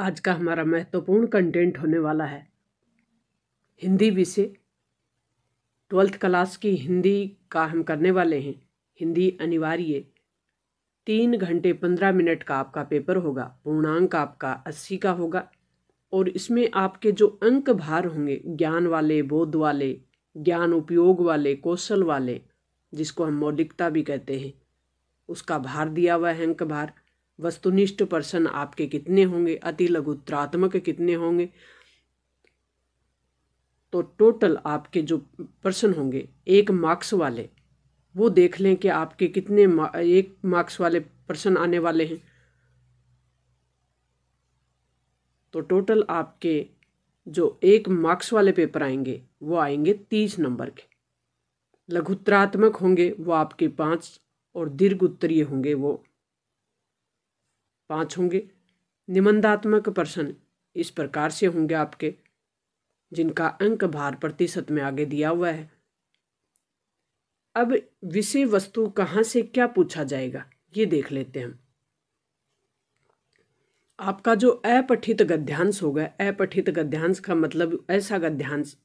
आज का हमारा महत्वपूर्ण कंटेंट होने वाला है हिंदी विषय ट्वेल्थ क्लास की हिंदी का हम करने वाले हैं हिंदी अनिवार्य तीन घंटे पंद्रह मिनट का आपका पेपर होगा पूर्णांक आपका अस्सी का होगा और इसमें आपके जो अंक भार होंगे ज्ञान वाले बोध वाले ज्ञान उपयोग वाले कौशल वाले जिसको हम मौलिकता भी कहते हैं उसका भार दिया हुआ है अंक भार वस्तुनिष्ठ पर्सन आपके कितने होंगे अति लघुत्रात्मक कितने होंगे तो टोटल आपके जो पर्सन होंगे एक मार्क्स वाले वो देख लें कि आपके कितने मा, एक मार्क्स वाले पर्सन आने वाले हैं तो टोटल आपके जो एक मार्क्स वाले पेपर आएंगे वो आएंगे तीस नंबर के लघुत्रात्मक होंगे वो आपके पाँच और दीर्घ उत्तरीय होंगे वो पाँच होंगे निबंधात्मक प्रश्न इस प्रकार से होंगे आपके जिनका अंक भार प्रतिशत में आगे दिया हुआ है अब विषय वस्तु कहाँ से क्या पूछा जाएगा ये देख लेते हैं आपका जो अपठित गद्यांश होगा अपठित गद्यांश का मतलब ऐसा गद्यांश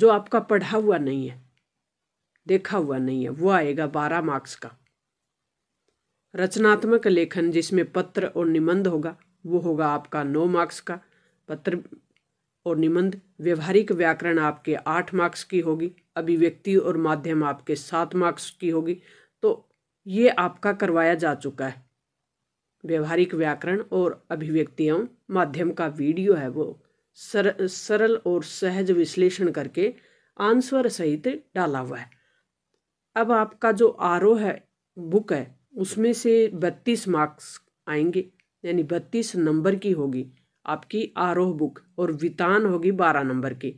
जो आपका पढ़ा हुआ नहीं है देखा हुआ नहीं है वो आएगा बारह मार्क्स का रचनात्मक लेखन जिसमें पत्र और निबंध होगा वो होगा आपका नौ मार्क्स का पत्र और निबंध व्यवहारिक व्याकरण आपके आठ मार्क्स की होगी अभिव्यक्ति और माध्यम आपके सात मार्क्स की होगी तो ये आपका करवाया जा चुका है व्यवहारिक व्याकरण और अभिव्यक्तियों माध्यम का वीडियो है वो सर सरल और सहज विश्लेषण करके आंसर सहित डाला हुआ है अब आपका जो आर है बुक है उसमें से बत्तीस मार्क्स आएंगे यानी बत्तीस नंबर की होगी आपकी आरोह बुक और वितान होगी बारह नंबर की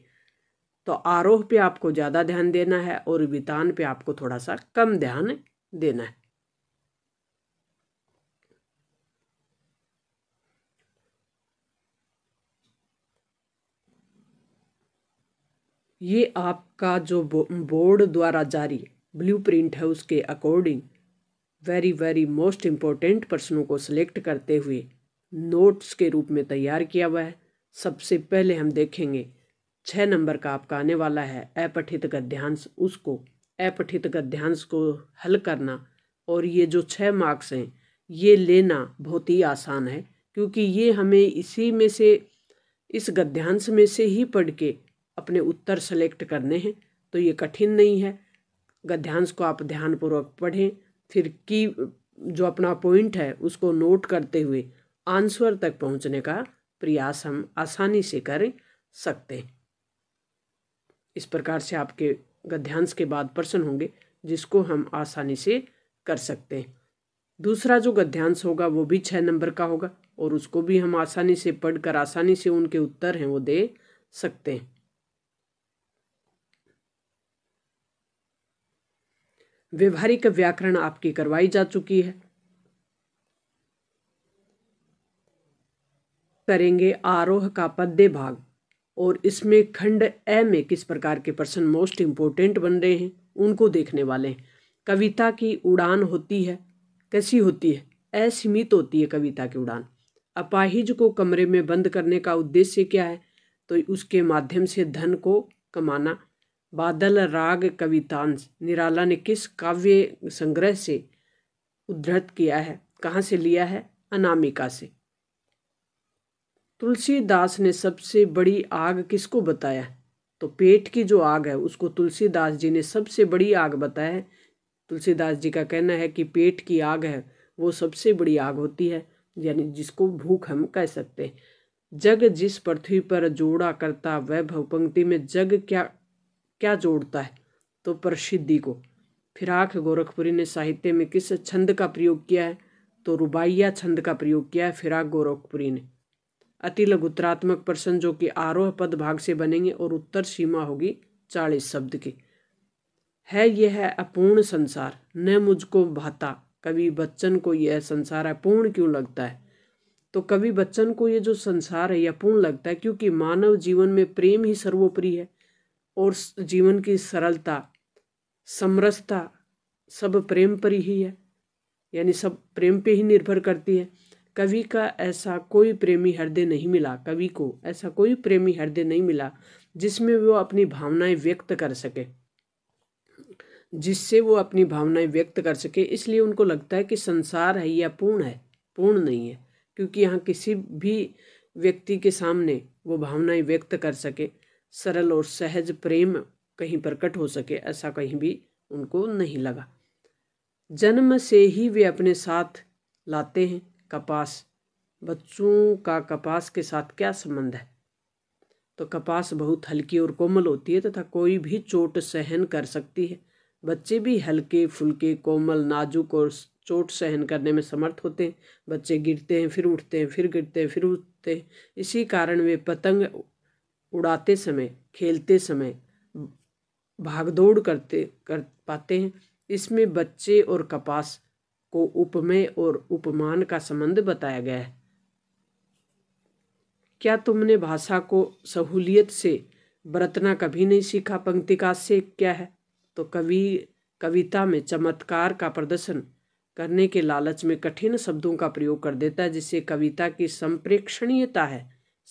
तो आरोह पे आपको ज़्यादा ध्यान देना है और वितान पे आपको थोड़ा सा कम ध्यान देना है ये आपका जो बोर्ड द्वारा जारी ब्लूप्रिंट है उसके according very very most important प्रश्नों को सिलेक्ट करते हुए नोट्स के रूप में तैयार किया हुआ है सबसे पहले हम देखेंगे छः नंबर का आपका आने वाला है अपठित गद्यांश उसको अपठित गद्यांश को हल करना और ये जो छः मार्क्स हैं ये लेना बहुत ही आसान है क्योंकि ये हमें इसी में से इस गद्यांश में से ही पढ़ के अपने उत्तर सेलेक्ट करने हैं तो ये कठिन नहीं है गद्यांश को आप ध्यानपूर्वक पढ़ें फिर की जो अपना पॉइंट है उसको नोट करते हुए आंसर तक पहुंचने का प्रयास हम आसानी से कर सकते हैं इस प्रकार से आपके गद्यांश के बाद प्रश्न होंगे जिसको हम आसानी से कर सकते हैं दूसरा जो गद्यांश होगा वो भी छः नंबर का होगा और उसको भी हम आसानी से पढ़कर आसानी से उनके उत्तर हैं वो दे सकते हैं व्यवहारिक व्याकरण आपकी करवाई जा चुकी है करेंगे आरोह का पद्य भाग और इसमें खंड ए में किस प्रकार के प्रश्न मोस्ट इम्पोर्टेंट बन रहे हैं उनको देखने वाले हैं कविता की उड़ान होती है कैसी होती है असीमित होती है कविता की उड़ान अपाहिज को कमरे में बंद करने का उद्देश्य क्या है तो उसके माध्यम से धन को कमाना बादल राग कवितांश निराला ने किस काव्य संग्रह से उद्धृत किया है कहाँ से लिया है अनामिका से तुलसीदास ने सबसे बड़ी आग किसको बताया तो पेट की जो आग है उसको तुलसीदास जी ने सबसे बड़ी आग बताया है तुलसीदास जी का कहना है कि पेट की आग है वो सबसे बड़ी आग होती है यानी जिसको भूख हम कह सकते हैं जग जिस पृथ्वी पर जोड़ा करता वह पंक्ति में जग क्या क्या जोड़ता है तो प्रसिद्धि को फिराक गोरखपुरी ने साहित्य में किस छंद का प्रयोग किया है तो रुबाइया छंद का प्रयोग किया है फिराक गोरखपुरी ने अति लघुत्रात्मक प्रश्न जो कि आरोह पद भाग से बनेंगे और उत्तर सीमा होगी चालीस शब्द की है यह है अपूर्ण संसार न मुझको भाता कवि बच्चन को यह संसार अपूर्ण क्यों लगता है तो कवि बच्चन को ये जो संसार है यह अपूर्ण लगता है क्योंकि मानव जीवन में प्रेम ही सर्वोपरि है और जीवन की सरलता समरसता सब प्रेम पर ही है यानी सब प्रेम पे ही निर्भर करती है कवि का ऐसा कोई प्रेमी हृदय नहीं मिला कवि को ऐसा कोई प्रेमी हृदय नहीं मिला जिसमें वो अपनी भावनाएं व्यक्त कर सके जिससे वो अपनी भावनाएं व्यक्त कर सके इसलिए उनको लगता है कि संसार है या पूर्ण है पूर्ण नहीं है क्योंकि यहाँ किसी भी व्यक्ति के सामने वो भावनाएं व्यक्त कर सके सरल और सहज प्रेम कहीं प्रकट हो सके ऐसा कहीं भी उनको नहीं लगा जन्म से ही वे अपने साथ लाते हैं कपास बच्चों का कपास के साथ क्या संबंध है तो कपास बहुत हल्की और कोमल होती है तथा कोई भी चोट सहन कर सकती है बच्चे भी हल्के फुल्के कोमल नाजुक और चोट सहन करने में समर्थ होते हैं बच्चे गिरते हैं फिर उठते हैं फिर गिरते हैं फिर उठते हैं इसी कारण वे पतंग उड़ाते समय खेलते समय भागदौड़ करते कर पाते हैं इसमें बच्चे और कपास को उपमेय और उपमान का संबंध बताया गया है क्या तुमने भाषा को सहूलियत से बरतना कभी नहीं सीखा पंक्ति का से क्या है तो कवि कविता में चमत्कार का प्रदर्शन करने के लालच में कठिन शब्दों का प्रयोग कर देता है जिससे कविता की संप्रेक्षणीयता है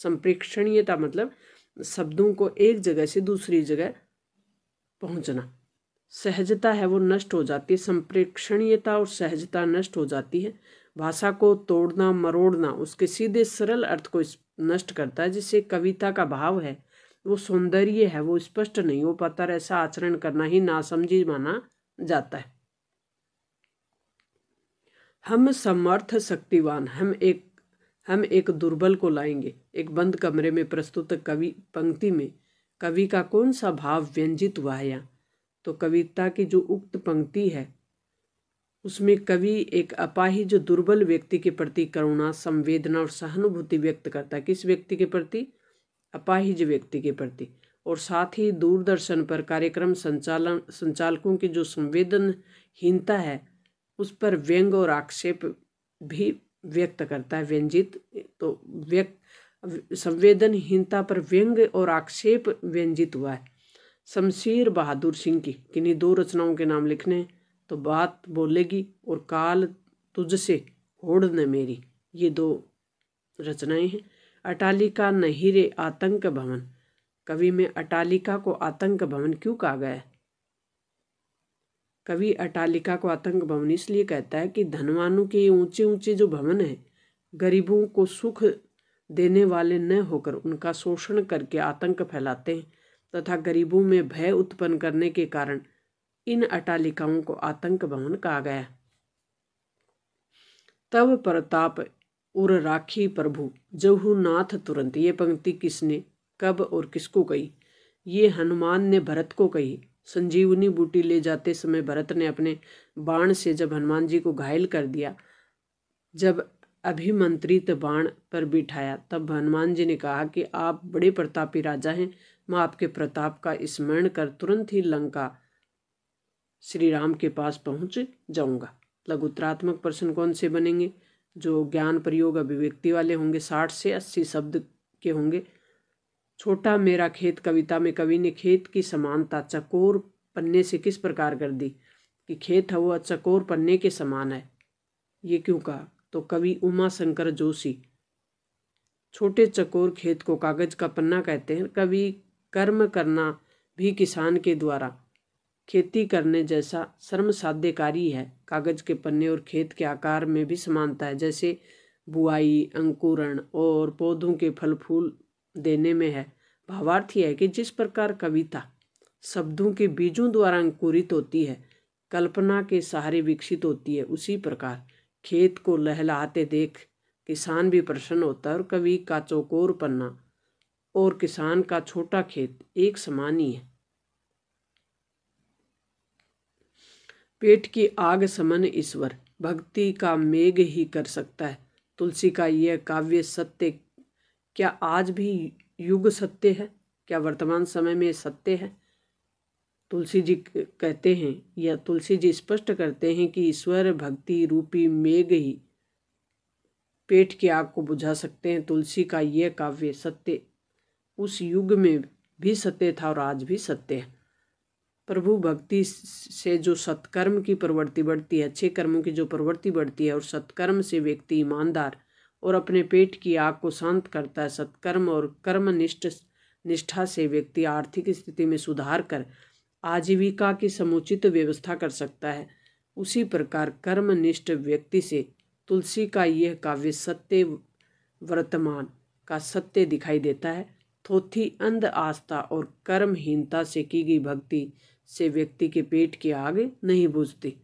संप्रेक्षणीयता मतलब शब्दों को एक जगह से दूसरी जगह पहुंचना सहजता है वो नष्ट हो जाती है संप्रेक्षणीयता और सहजता नष्ट हो जाती है भाषा को तोड़ना मरोड़ना उसके सीधे सरल अर्थ को नष्ट करता है जिससे कविता का भाव है वो सौंदर्य है वो स्पष्ट नहीं हो पाता ऐसा आचरण करना ही नासमझी माना जाता है हम समर्थ शक्तिवान हम एक हम एक दुर्बल को लाएंगे एक बंद कमरे में प्रस्तुत कवि पंक्ति में कवि का कौन सा भाव व्यंजित हुआ है यहाँ तो कविता की जो उक्त पंक्ति है उसमें कवि एक अपाही जो दुर्बल व्यक्ति के प्रति करुणा संवेदना और सहानुभूति व्यक्त करता है किस व्यक्ति के प्रति अपाहिज व्यक्ति के प्रति और साथ ही दूरदर्शन पर कार्यक्रम संचालन संचालकों की जो संवेदनहीनता है उस पर व्यंग और आक्षेप भी व्यक्त करता है व्यंजित तो व्यक्त संवेदनहीनता पर व्यंग और आक्षेप व्यंजित हुआ है शमशीर बहादुर सिंह की किन्हीं दो रचनाओं के नाम लिखने तो बात बोलेगी और काल तुझसे होड़ न मेरी ये दो रचनाएं हैं अटालिका नहीं रे आतंक भवन कवि में अटालिका को आतंक भवन क्यों कहा गया है कवि अटालिका को आतंक भवन इसलिए कहता है कि धनवानों के ऊंचे ऊंचे जो भवन हैं गरीबों को सुख देने वाले न होकर उनका शोषण करके आतंक फैलाते हैं तथा गरीबों में भय उत्पन्न करने के कारण इन अटालिकाओं को आतंक भवन कहा गया तब प्रताप उर राखी प्रभु जहुनाथ तुरंत ये पंक्ति किसने कब और किसको कही ये हनुमान ने भरत को कही संजीवनी बूटी ले जाते समय भरत ने अपने बाण से जब हनुमान जी को घायल कर दिया जब अभिमंत्रित बाण पर बिठाया तब हनुमान जी ने कहा कि आप बड़े प्रतापी राजा हैं मैं आपके प्रताप का स्मरण कर तुरंत ही लंका श्री राम के पास पहुंच जाऊंगा लघुत्रात्मक प्रश्न कौन से बनेंगे जो ज्ञान प्रयोग अभिव्यक्ति वाले होंगे साठ से अस्सी शब्द के होंगे छोटा मेरा खेत कविता में कवि ने खेत की समानता चकोर पन्ने से किस प्रकार कर दी कि खेत है वो चकोर पन्ने के समान है ये क्यों कहा तो कवि उमा शंकर जोशी छोटे चकोर खेत को कागज का पन्ना कहते हैं कवि कर्म करना भी किसान के द्वारा खेती करने जैसा श्रम साध्यकारी है कागज के पन्ने और खेत के आकार में भी समानता है जैसे बुआई अंकुरण और पौधों के फल फूल देने में है भावार्थ यह है कि जिस प्रकार कविता शब्दों के बीजों द्वारा अंकुरित होती है कल्पना के सहारे विकसित होती है उसी प्रकार खेत को लहलाते देख किसान भी प्रसन्न होता है और कवि का चौकोर पन्ना और किसान का छोटा खेत एक समान ही है पेट की आग समन ईश्वर भक्ति का मेघ ही कर सकता है तुलसी का यह काव्य सत्य क्या आज भी युग सत्य है क्या वर्तमान समय में सत्य है तुलसी जी कहते हैं या तुलसी जी स्पष्ट करते हैं कि ईश्वर भक्ति रूपी मेघ ही पेट की आग को बुझा सकते हैं तुलसी का यह काव्य सत्य उस युग में भी सत्य था और आज भी सत्य है प्रभु भक्ति से जो सत्कर्म की प्रवृत्ति बढ़ती है अच्छे कर्मों की जो प्रवृत्ति बढ़ती है और सत्कर्म से व्यक्ति ईमानदार और अपने पेट की आग को शांत करता है सत्कर्म और कर्मनिष्ठ निष्ठा से व्यक्ति आर्थिक स्थिति में सुधार कर आजीविका की समुचित व्यवस्था कर सकता है उसी प्रकार कर्मनिष्ठ व्यक्ति से तुलसी का यह काव्य सत्य वर्तमान का सत्य दिखाई देता है थोथी अंध आस्था और कर्महीनता से की गई भक्ति से व्यक्ति के पेट की आग नहीं बुझती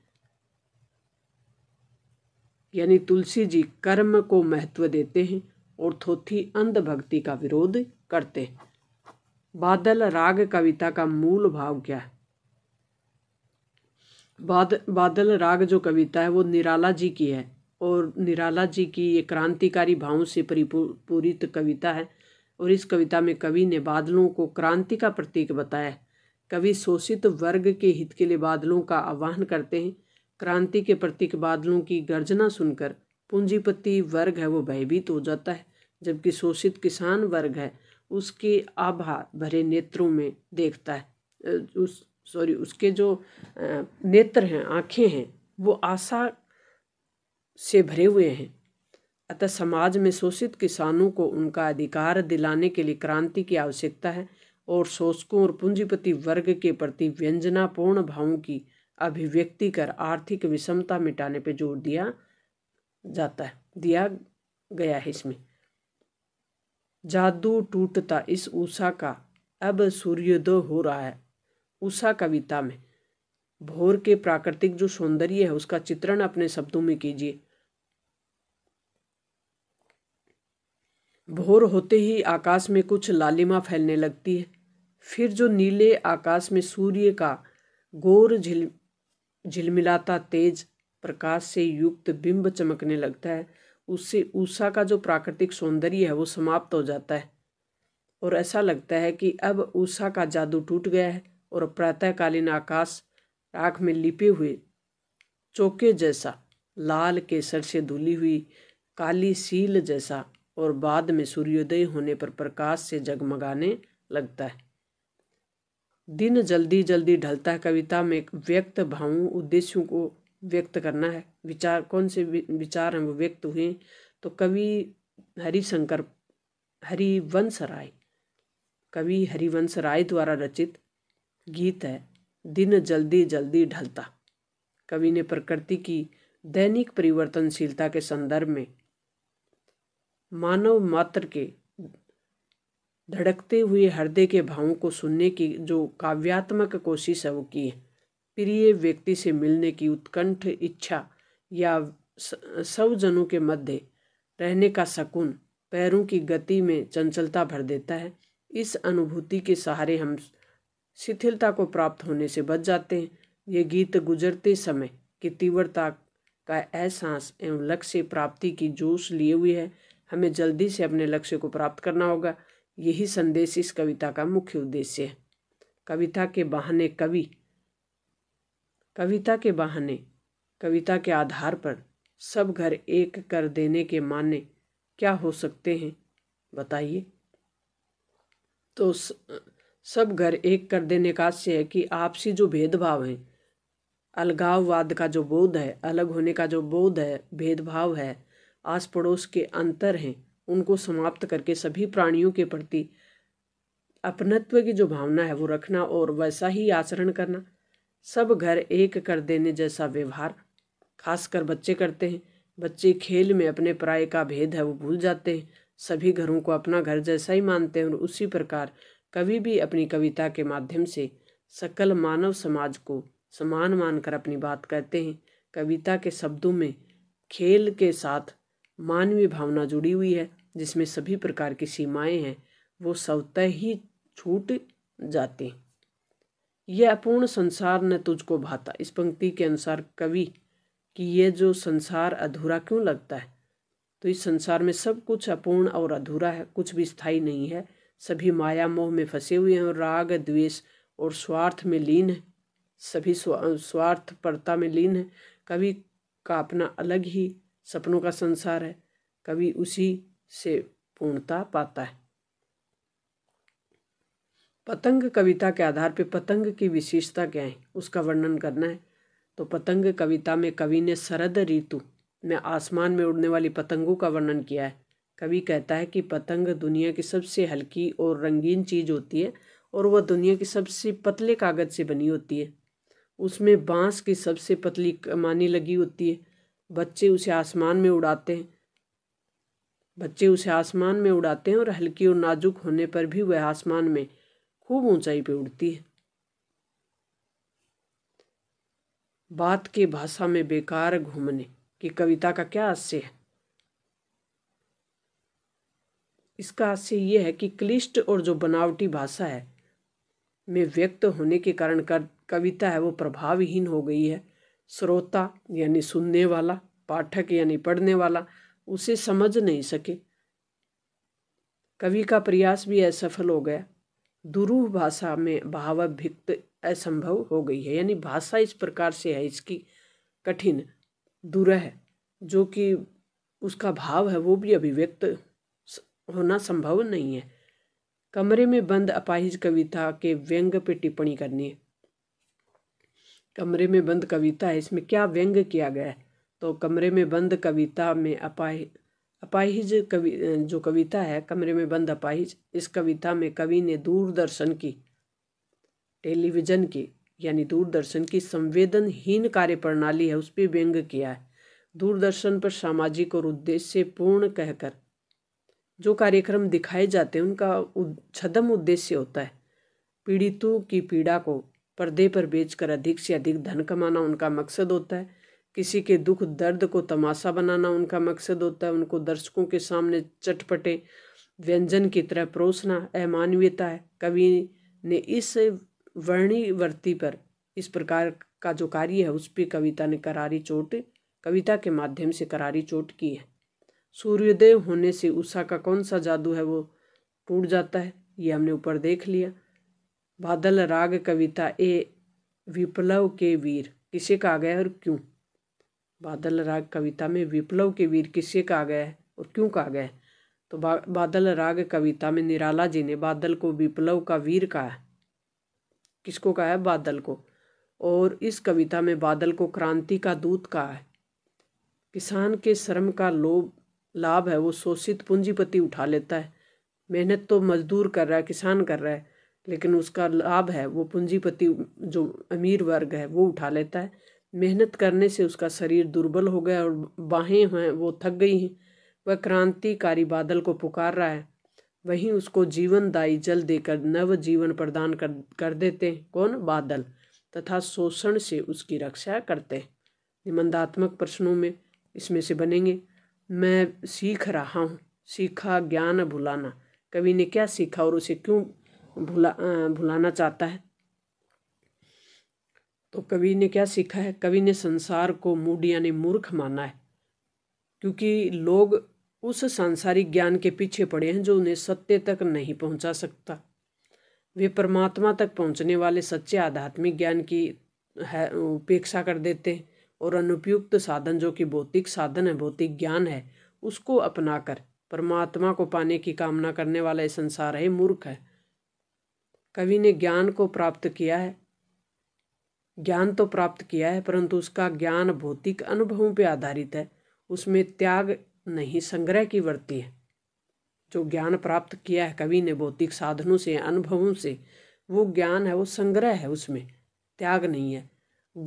यानी तुलसी जी कर्म को महत्व देते हैं और थोथी अंधभक्ति का विरोध करते हैं बादल राग कविता का मूल भाव क्या है बाद बादल राग जो कविता है वो निराला जी की है और निराला जी की ये क्रांतिकारी भावों से परिपूरित कविता है और इस कविता में कवि ने बादलों को क्रांति का प्रतीक बताया कवि शोषित वर्ग के हित के लिए बादलों का आह्वान करते हैं क्रांति के प्रतीक बादलों की गर्जना सुनकर पूंजीपति वर्ग है वो भयभीत हो जाता है जबकि शोषित किसान वर्ग है उसके आभा भरे नेत्रों में देखता है उस सॉरी उसके जो नेत्र हैं आँखें हैं वो आशा से भरे हुए हैं अतः समाज में शोषित किसानों को उनका अधिकार दिलाने के लिए क्रांति की आवश्यकता है और शोषकों और पूंजीपति वर्ग के प्रति व्यंजनापूर्ण भावों की अभिव्यक्ति कर आर्थिक विषमता मिटाने पर जोर दिया जाता है दिया गया है इसमें जादू टूटता इस उषा का अब सूर्योदय हो रहा है उषा कविता में भोर के प्राकृतिक जो सौंदर्य है उसका चित्रण अपने शब्दों में कीजिए भोर होते ही आकाश में कुछ लालिमा फैलने लगती है फिर जो नीले आकाश में सूर्य का गोर झिल झिलमिलाता तेज प्रकाश से युक्त बिंब चमकने लगता है उससे ऊषा का जो प्राकृतिक सौंदर्य है वो समाप्त हो जाता है और ऐसा लगता है कि अब ऊषा का जादू टूट गया है और प्रातःकालीन आकाश राख में लिपे हुए चौके जैसा लाल केसर से धुली हुई काली सील जैसा और बाद में सूर्योदय होने पर प्रकाश से जगमगाने लगता है दिन जल्दी जल्दी ढलता है कविता में व्यक्त भावों उद्देश्यों को व्यक्त करना है विचार कौन से विचार हैं वो व्यक्त हुए तो कवि हरिशंकर हरिवंश राय कवि हरिवंश राय द्वारा रचित गीत है दिन जल्दी जल्दी ढलता कवि ने प्रकृति की दैनिक परिवर्तनशीलता के संदर्भ में मानव मात्र के धड़कते हुए हृदय के भावों को सुनने की जो काव्यात्मक कोशिश है वो की है प्रिय व्यक्ति से मिलने की उत्कंठ इच्छा या सब जनों के मध्य रहने का शकुन पैरों की गति में चंचलता भर देता है इस अनुभूति के सहारे हम शिथिलता को प्राप्त होने से बच जाते हैं ये गीत गुजरते समय की तीव्रता का एहसास एवं लक्ष्य प्राप्ति की जोश लिए हुए है हमें जल्दी से अपने लक्ष्य को प्राप्त करना होगा यही संदेश इस कविता का मुख्य उद्देश्य है कविता के बहाने कवि कविता के बहाने कविता के आधार पर सब घर एक कर देने के माने क्या हो सकते हैं बताइए तो सब घर एक कर देने का आशय है कि आपसी जो भेदभाव है अलगाववाद का जो बोध है अलग होने का जो बोध है भेदभाव है आस पड़ोस के अंतर हैं उनको समाप्त करके सभी प्राणियों के प्रति अपनत्व की जो भावना है वो रखना और वैसा ही आचरण करना सब घर एक कर देने जैसा व्यवहार खासकर बच्चे करते हैं बच्चे खेल में अपने पराये का भेद है वो भूल जाते हैं सभी घरों को अपना घर जैसा ही मानते हैं और उसी प्रकार कवि भी अपनी कविता के माध्यम से सकल मानव समाज को समान मानकर अपनी बात कहते हैं कविता के शब्दों में खेल के साथ मानवीय भावना जुड़ी हुई है जिसमें सभी प्रकार की सीमाएं हैं वो स्वतः ही छूट जाती यह अपूर्ण संसार न तुझको भाता इस पंक्ति के अनुसार कवि कि यह जो संसार अधूरा क्यों लगता है तो इस संसार में सब कुछ अपूर्ण और अधूरा है कुछ भी स्थायी नहीं है सभी माया मोह में फंसे हुए हैं और राग द्वेष और स्वार्थ में लीन है सभी स्वार्थपरता में लीन है कवि का अपना अलग ही सपनों का संसार है कवि उसी से पूर्णता पाता है पतंग कविता के आधार पर पतंग की विशेषता क्या है उसका वर्णन करना है तो पतंग कविता में कवि ने शरद ऋतु में आसमान में उड़ने वाली पतंगों का वर्णन किया है कवि कहता है कि पतंग दुनिया की सबसे हल्की और रंगीन चीज़ होती है और वह दुनिया की सबसे पतले कागज़ से बनी होती है उसमें बांस की सबसे पतली कमानी लगी होती है बच्चे उसे आसमान में उड़ाते हैं बच्चे उसे आसमान में उड़ाते हैं और हल्की और नाजुक होने पर भी वह आसमान में खूब ऊंचाई पर उड़ती है बात की भाषा में बेकार घूमने की कविता का क्या आशय है इसका आशय यह है कि क्लिष्ट और जो बनावटी भाषा है में व्यक्त होने के कारण कर, कविता है वो प्रभावहीन हो गई है श्रोता यानी सुनने वाला पाठक यानी पढ़ने वाला उसे समझ नहीं सके कवि का प्रयास भी असफल हो गया दुरूह भाषा में भावभिक्त असंभव हो गई है यानी भाषा इस प्रकार से है इसकी कठिन दुरह जो कि उसका भाव है वो भी अभिव्यक्त होना संभव नहीं है कमरे में बंद अपाहिज कविता के व्यंग पे टिप्पणी करनी है कमरे में बंद कविता है इसमें क्या व्यंग किया गया है तो कमरे में बंद कविता में अपाहि अपाहिज कवि जो कविता है कमरे में बंद अपाहिज इस कविता में कवि ने दूरदर्शन की टेलीविज़न की यानी दूरदर्शन की संवेदनहीन कार्य प्रणाली है उस पर व्यंग किया है दूरदर्शन पर सामाजिक और उद्देश्य पूर्ण कहकर जो कार्यक्रम दिखाए जाते हैं उनका छदम उद्देश्य होता है पीड़ितों की पीड़ा को पर्दे पर बेचकर अधिक से अधिक धन कमाना उनका मकसद होता है किसी के दुख दर्द को तमाशा बनाना उनका मकसद होता है उनको दर्शकों के सामने चटपटे व्यंजन की तरह परोसना अमानवीयता है कवि ने इस वर्णीवर्ती पर इस प्रकार का जो कार्य है उस पर कविता ने करारी चोट कविता के माध्यम से करारी चोट की है सूर्योदय होने से उषा का कौन सा जादू है वो टूट जाता है ये हमने ऊपर देख लिया बादल राग कविता ए विप्लव के वीर किसे कहा गया और क्यों बादल राग कविता में विप्लव के वीर किससे कहा गया है और क्यों कहा गया है तो बा, बादल राग कविता में निराला जी ने बादल को विप्लव का वीर कहा है किसको कहा है बादल को और इस कविता में बादल को क्रांति का दूत कहा है किसान के श्रम का लोभ लाभ है वो शोषित पूंजीपति उठा लेता है मेहनत तो मजदूर कर रहा है किसान कर रहा है लेकिन उसका लाभ है वो पूंजीपति जो अमीर वर्ग है वो उठा लेता है मेहनत करने से उसका शरीर दुर्बल हो गया और बाहें हैं वो थक गई हैं वह क्रांतिकारी बादल को पुकार रहा है वहीं उसको जीवनदायी जल देकर नव जीवन प्रदान कर कर देते कौन बादल तथा शोषण से उसकी रक्षा करते निबंधात्मक प्रश्नों में इसमें से बनेंगे मैं सीख रहा हूँ सीखा ज्ञान भुलाना कवि ने क्या सीखा और उसे क्यों भुला भुलाना चाहता है तो कवि ने क्या सीखा है कवि ने संसार को मूड यानी मूर्ख माना है क्योंकि लोग उस सांसारिक ज्ञान के पीछे पड़े हैं जो उन्हें सत्य तक नहीं पहुंचा सकता वे परमात्मा तक पहुंचने वाले सच्चे आध्यात्मिक ज्ञान की है उपेक्षा कर देते हैं और अनुपयुक्त साधन जो कि भौतिक साधन है भौतिक ज्ञान है उसको अपनाकर परमात्मा को पाने की कामना करने वाला ये संसार है मूर्ख है कवि ने ज्ञान को प्राप्त किया है ज्ञान तो प्राप्त किया है परंतु उसका ज्ञान भौतिक अनुभवों पर आधारित है उसमें त्याग नहीं संग्रह की वृत्ति है जो ज्ञान प्राप्त किया है कवि ने भौतिक साधनों से अनुभवों से वो ज्ञान है वो संग्रह है उसमें त्याग नहीं है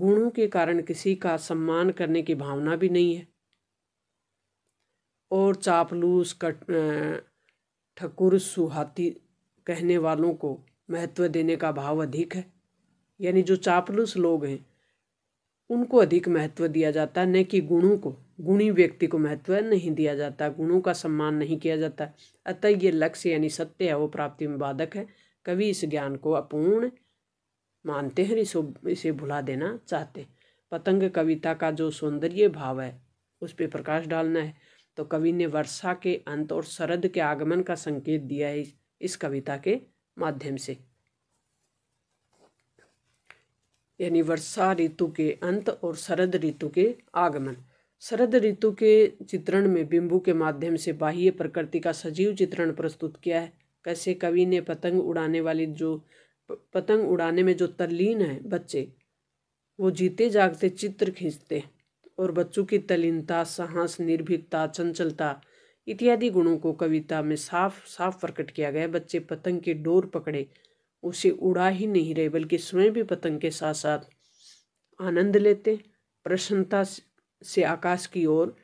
गुणों के कारण किसी का सम्मान करने की भावना भी नहीं है और चापलूस कट ठकुर सुहाती कहने वालों को महत्व देने का भाव अधिक है यानी जो चापलूस लोग हैं उनको अधिक महत्व दिया जाता है न कि गुणों को गुणी व्यक्ति को महत्व नहीं दिया जाता गुणों का सम्मान नहीं किया जाता अतः ये लक्ष्य यानी सत्य है वो प्राप्ति में बाधक है कवि इस ज्ञान को अपूर्ण मानते हैं इसे इसे भुला देना चाहते पतंग कविता का जो सौंदर्य भाव है उस पर प्रकाश डालना है तो कवि ने वर्षा के अंत और शरद के आगमन का संकेत दिया है इस कविता के माध्यम से यानी वर्षा ऋतु के अंत और शरद ऋतु के आगमन शरद ऋतु के चित्रण में बिंबू के माध्यम से बाह्य प्रकृति का सजीव चित्रण प्रस्तुत किया है कैसे कवि ने पतंग उड़ाने वाली जो पतंग उड़ाने में जो तल्लीन है बच्चे वो जीते जागते चित्र खींचते और बच्चों की तलीनता साहस निर्भीकता चंचलता इत्यादि गुणों को कविता में साफ साफ प्रकट किया गया बच्चे पतंग के डोर पकड़े उसे उड़ा ही नहीं रहे बल्कि स्वयं भी पतंग के साथ साथ आनंद लेते प्रसन्नता से आकाश की ओर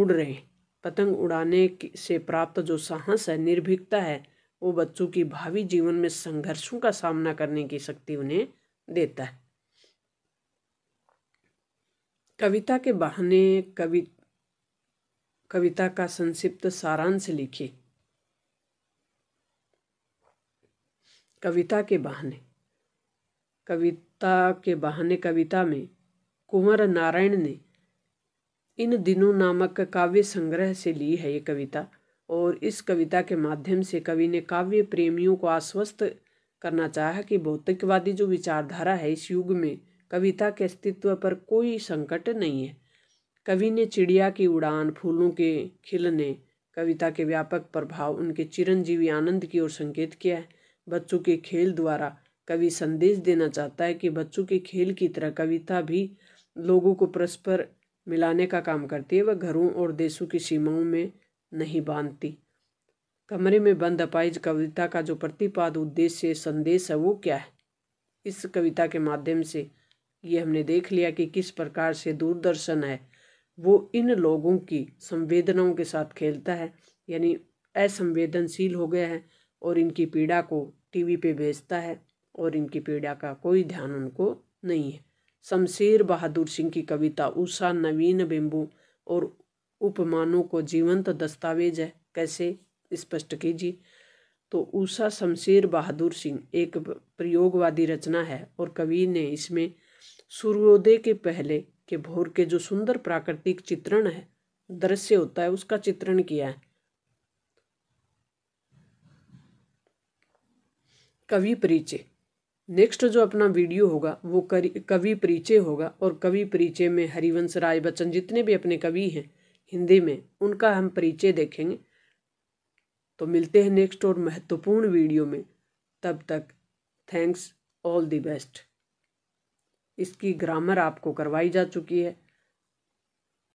उड़ रहे पतंग उड़ाने से प्राप्त जो साहस है निर्भीकता है वो बच्चों की भावी जीवन में संघर्षों का सामना करने की शक्ति उन्हें देता है कविता के बहाने कवि कविता का संक्षिप्त सारांश लिखिए कविता के बहाने कविता के बहाने कविता में कुंवर नारायण ने इन दिनों नामक काव्य संग्रह से ली है ये कविता और इस कविता के माध्यम से कवि ने काव्य प्रेमियों को आश्वस्त करना चाहा कि भौतिकवादी जो विचारधारा है इस युग में कविता के अस्तित्व पर कोई संकट नहीं है कवि ने चिड़िया की उड़ान फूलों के खिलने कविता के व्यापक प्रभाव उनके चिरंजीवी आनंद की ओर संकेत किया है बच्चों के खेल द्वारा कवि संदेश देना चाहता है कि बच्चों के खेल की तरह कविता भी लोगों को परस्पर मिलाने का काम करती है वह घरों और देशों की सीमाओं में नहीं बांधती कमरे में बंद अपाइज कविता का जो प्रतिपाद उद्देश्य संदेश है वो क्या है इस कविता के माध्यम से ये हमने देख लिया कि किस प्रकार से दूरदर्शन है वो इन लोगों की संवेदनाओं के साथ खेलता है यानी असंवेदनशील हो गया है और इनकी पीड़ा को टीवी पे भेजता है और इनकी पीड़ा का कोई ध्यान उनको नहीं है शमशेर बहादुर सिंह की कविता उषा नवीन बिंबू और उपमानों को जीवंत तो दस्तावेज है कैसे स्पष्ट कीजिए तो उषा शमशेर बहादुर सिंह एक प्रयोगवादी रचना है और कवि ने इसमें सूर्योदय के पहले के भोर के जो सुंदर प्राकृतिक चित्रण है दृश्य होता है उसका चित्रण किया है कवि परिचय नेक्स्ट जो अपना वीडियो होगा वो कवि परिचय होगा और कवि परिचय में हरिवंश राय बच्चन जितने भी अपने कवि हैं हिंदी में उनका हम परिचय देखेंगे तो मिलते हैं नेक्स्ट और महत्वपूर्ण वीडियो में तब तक थैंक्स ऑल द बेस्ट इसकी ग्रामर आपको करवाई जा चुकी है